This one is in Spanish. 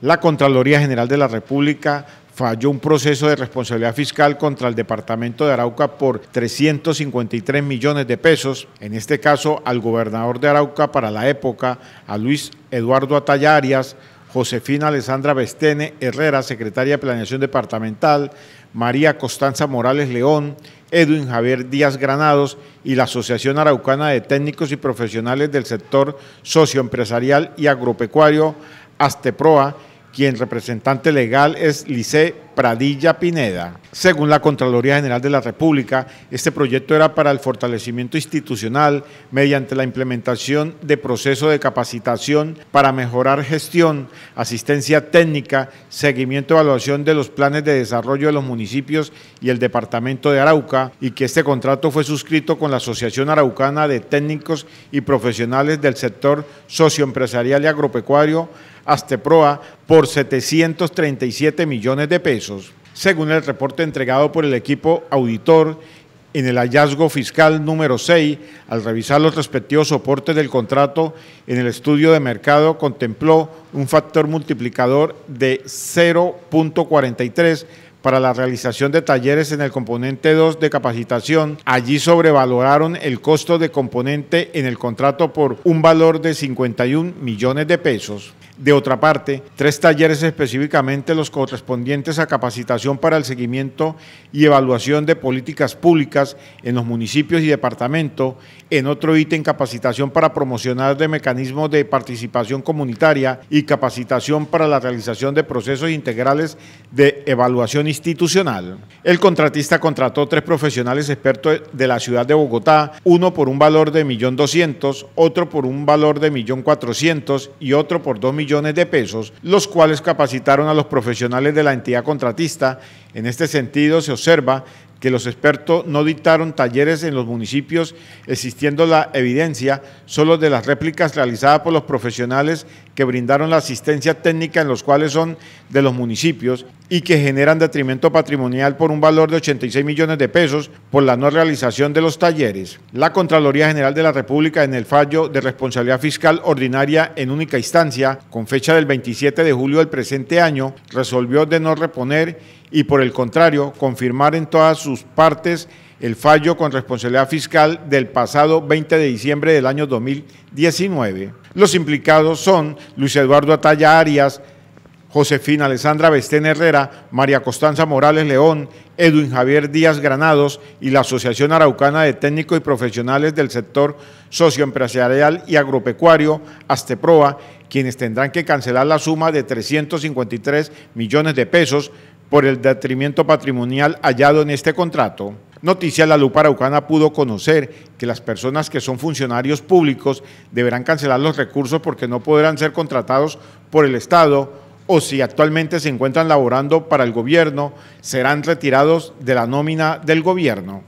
la Contraloría General de la República falló un proceso de responsabilidad fiscal contra el departamento de Arauca por 353 millones de pesos, en este caso al gobernador de Arauca para la época, a Luis Eduardo Atalla Arias, Josefina Alessandra Bestene Herrera, secretaria de Planeación Departamental, María Costanza Morales León, Edwin Javier Díaz Granados y la Asociación Araucana de Técnicos y Profesionales del Sector Socioempresarial y Agropecuario Asteproa, quien representante legal es Lice Pradilla Pineda. Según la Contraloría General de la República, este proyecto era para el fortalecimiento institucional mediante la implementación de proceso de capacitación para mejorar gestión, asistencia técnica, seguimiento y evaluación de los planes de desarrollo de los municipios y el departamento de Arauca y que este contrato fue suscrito con la Asociación Araucana de Técnicos y Profesionales del Sector Socioempresarial y Agropecuario, Asteproa, por 737 millones de pesos según el reporte entregado por el equipo auditor en el hallazgo fiscal número 6, al revisar los respectivos soportes del contrato en el estudio de mercado, contempló un factor multiplicador de 0.43 para la realización de talleres en el componente 2 de capacitación, allí sobrevaloraron el costo de componente en el contrato por un valor de 51 millones de pesos. De otra parte, tres talleres específicamente los correspondientes a capacitación para el seguimiento y evaluación de políticas públicas en los municipios y departamentos, en otro ítem capacitación para promocionar de mecanismos de participación comunitaria y capacitación para la realización de procesos integrales de evaluación y institucional. El contratista contrató tres profesionales expertos de la ciudad de Bogotá, uno por un valor de 1.200.000, otro por un valor de 1.400.000 y otro por 2 millones de pesos, los cuales capacitaron a los profesionales de la entidad contratista. En este sentido, se observa que los expertos no dictaron talleres en los municipios, existiendo la evidencia solo de las réplicas realizadas por los profesionales que brindaron la asistencia técnica en los cuales son de los municipios y que generan detrimento patrimonial por un valor de 86 millones de pesos por la no realización de los talleres. La Contraloría General de la República en el fallo de responsabilidad fiscal ordinaria en única instancia, con fecha del 27 de julio del presente año, resolvió de no reponer y por el contrario, confirmar en todas sus partes el fallo con responsabilidad fiscal del pasado 20 de diciembre del año 2019. Los implicados son Luis Eduardo Atalla Arias, Josefina Alessandra Bestén Herrera, María Costanza Morales León, Edwin Javier Díaz Granados y la Asociación Araucana de Técnicos y Profesionales del Sector Socioempresarial y Agropecuario, Asteproa, quienes tendrán que cancelar la suma de 353 millones de pesos por el detrimento patrimonial hallado en este contrato, Noticia La Lupa Araucana pudo conocer que las personas que son funcionarios públicos deberán cancelar los recursos porque no podrán ser contratados por el Estado o si actualmente se encuentran laborando para el gobierno, serán retirados de la nómina del gobierno.